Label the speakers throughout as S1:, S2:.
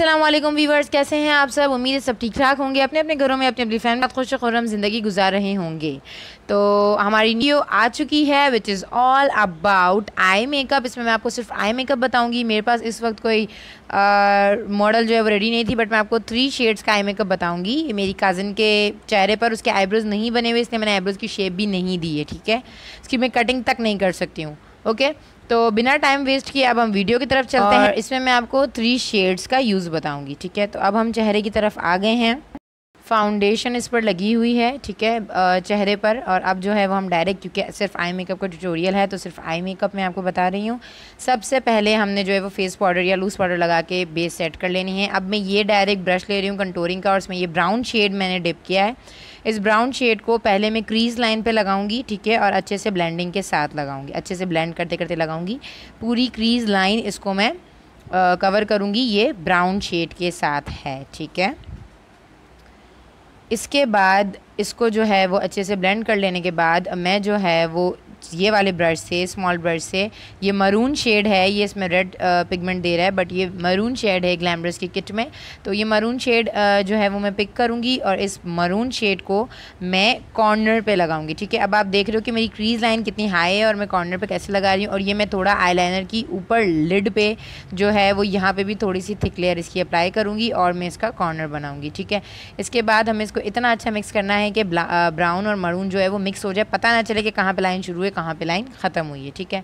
S1: Aslam viewers कैसे हैं आप सब उम्मीद है सब ठीक ठाक होंगे अपने अपने घरों में अपने अपनी फैमिली खुश खुर्रम ज़िंदगी गुजार रहे होंगे तो हमारी वीडियो आ चुकी है which is all about eye makeup इसमें मैं आपको सिर्फ आई मेकअप बताऊंगी मेरे पास इस वक्त कोई मॉडल जो है वो रेडी नहीं थी बट मैं आपको थ्री शेड्स का आई मेकअप बताऊँगी ये मेरी कज़न के चेहरे पर उसके आईब्रोज़ नहीं बने हुए इसलिए मैंने आईब्रोज़ की शेप भी नहीं दी है ठीक है इसकी मैं कटिंग तक नहीं कर सकती हूँ ओके okay? तो बिना टाइम वेस्ट किए अब हम वीडियो की तरफ चलते हैं इसमें मैं आपको थ्री शेड्स का यूज़ बताऊंगी ठीक है तो अब हम चेहरे की तरफ आ गए हैं फाउंडेशन इस पर लगी हुई है ठीक है चेहरे पर और अब जो है वो हम डायरेक्ट क्योंकि सिर्फ आई मेकअप का ट्यूटोरियल है तो सिर्फ आई मेकअप मैं आपको बता रही हूँ सबसे पहले हमने जो है वो फेस पाउडर या लूज़ पाउडर लगा के बेस सेट कर लेनी है अब मैं ये डायरेक्ट ब्रश ले रही हूँ कंटोरिंग का और इसमें ये ब्राउन शेड मैंने डिप किया है इस ब्राउन शेड को पहले मैं क्रीज लाइन पे लगाऊंगी ठीक है और अच्छे से ब्लेंडिंग के साथ लगाऊंगी अच्छे से ब्लेंड करते करते लगाऊंगी पूरी क्रीज लाइन इसको मैं आ, कवर करूंगी ये ब्राउन शेड के साथ है ठीक है इसके बाद इसको जो है वो अच्छे से ब्लेंड कर लेने के बाद मैं जो है वो ये वाले ब्रश से स्मॉल ब्रश से ये मरून शेड है ये इसमें रेड पिगमेंट दे रहा है बट ये मरून शेड है ग्लैमरस की किट में तो ये मरून शेड जो है वो मैं पिक करूँगी और इस मरून शेड को मैं कॉर्नर पे लगाऊंगी ठीक है अब आप देख रहे हो कि मेरी क्रीज लाइन कितनी हाई है और मैं कॉर्नर पर कैसे लगा रही हूँ और ये मैं थोड़ा लाइनर की ऊपर लिड पर जो है वो यहाँ पर भी थोड़ी सी थिक लेयर इसकी अप्लाई करूँगी और मैं इसका कॉर्नर बनाऊँगी ठीक है इसके बाद हमें इसको इतना अच्छा मिक्स करना है कि ब्राउन और मरून जो है वो मिक्स हो जाए पता ना चले कि कहाँ पर लाइन शुरू है हुए कहाँ पे लाइन ख़त्म हुई है ठीक है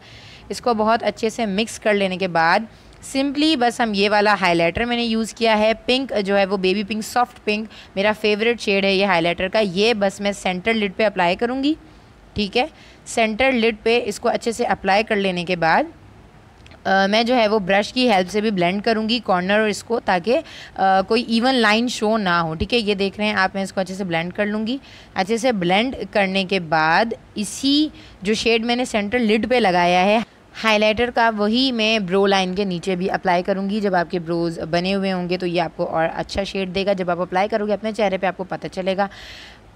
S1: इसको बहुत अच्छे से मिक्स कर लेने के बाद सिंपली बस हम ये वाला हाइलाइटर मैंने यूज़ किया है पिंक जो है वो बेबी पिंक सॉफ्ट पिंक मेरा फेवरेट शेड है ये हाइलाइटर का ये बस मैं सेंटर लिड पर अप्लाई करूँगी ठीक है सेंटर लिड पर इसको अच्छे से अप्लाई कर लेने के बाद मैं जो है वो ब्रश की हेल्प से भी ब्लेंड करूँगी कॉर्नर और इसको ताकि कोई इवन लाइन शो ना हो ठीक है ये देख रहे हैं आप मैं इसको अच्छे से ब्लेंड कर लूँगी अच्छे से ब्लेंड करने के बाद इसी जो शेड मैंने सेंटर लिड पर लगाया है हाइलाइटर का वही मैं ब्रो लाइन के नीचे भी अप्लाई करूंगी जब आपके ब्रोज बने हुए होंगे तो ये आपको और अच्छा शेड देगा जब आप अप्लाई करोगे अपने चेहरे पे आपको पता चलेगा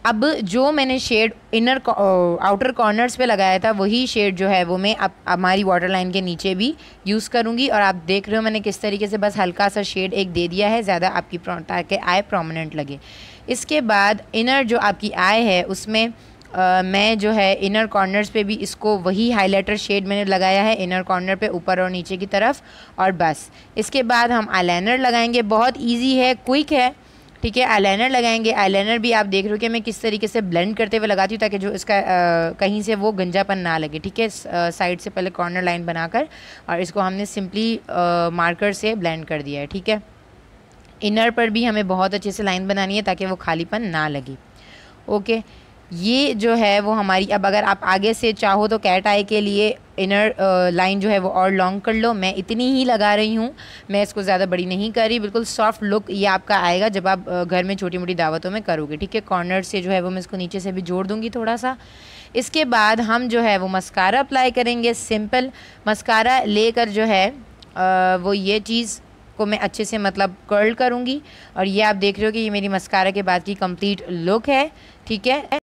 S1: अब जो मैंने शेड इनर आउटर कॉर्नर्स पे लगाया था वही शेड जो है वो मैं अब हमारी वाटर लाइन के नीचे भी यूज़ करूँगी और आप देख रहे हो मैंने किस तरीके से बस हल्का सा शेड एक दे दिया है ज़्यादा आपकी ताकि आय प्रोमिनेंट लगे इसके बाद इनर जो आपकी आय है उसमें आ, मैं जो है इनर कॉर्नर्स पे भी इसको वही हाइलाइटर शेड मैंने लगाया है इनर कॉर्नर पे ऊपर और नीचे की तरफ और बस इसके बाद हम आईलाइनर लगाएंगे बहुत इजी है क्विक है ठीक है आईलाइनर लगाएंगे आईलाइनर भी आप देख रहे हो कि मैं किस तरीके से ब्लेंड करते हुए लगाती हूँ ताकि जो इसका आ, कहीं से वो गंजापन ना लगे ठीक है साइड से पहले कॉर्नर लाइन बनाकर और इसको हमने सिंपली मार्कर से ब्लेंड कर दिया है ठीक है इनर पर भी हमें बहुत अच्छे से लाइन बनानी है ताकि वो खालीपन ना लगे ओके ये जो है वो हमारी अब अगर आप आगे से चाहो तो कैट आई के लिए इनर लाइन जो है वो और लॉन्ग कर लो मैं इतनी ही लगा रही हूँ मैं इसको ज़्यादा बड़ी नहीं कर रही बिल्कुल सॉफ्ट लुक ये आपका आएगा जब आप घर में छोटी मोटी दावतों में करोगे ठीक है कॉर्नर से जो है वो मैं इसको नीचे से भी जोड़ दूँगी थोड़ा सा इसके बाद हम जो है वो मस्कारा अप्लाई करेंगे सिंपल मस्कारा लेकर जो है आ, वो ये चीज़ को मैं अच्छे से मतलब कर्ल करूँगी और ये आप देख रहे हो कि ये मेरी मस्कारा के बाद की कंप्लीट लुक है ठीक है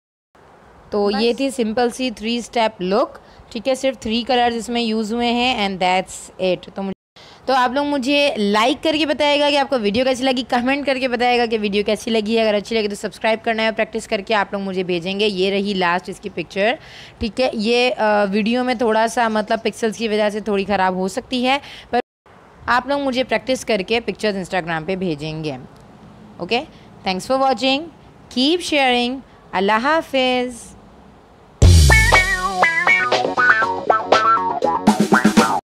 S1: तो ये थी सिंपल सी थ्री स्टेप लुक ठीक है सिर्फ थ्री कलर्स इसमें यूज़ हुए हैं एंड दैट्स इट तो तो आप लोग मुझे लाइक करके बताएगा कि आपको वीडियो कैसी लगी कमेंट करके बताएगा कि वीडियो कैसी लगी है अगर अच्छी लगी तो सब्सक्राइब करना है प्रैक्टिस करके आप लोग मुझे भेजेंगे ये रही लास्ट इसकी पिक्चर ठीक है ये वीडियो में थोड़ा सा मतलब पिक्सल्स की वजह से थोड़ी ख़राब हो सकती है पर आप लोग मुझे प्रैक्टिस करके पिक्चर्स इंस्टाग्राम पर भेजेंगे okay thanks for watching keep sharing अल्लाह हाफिज़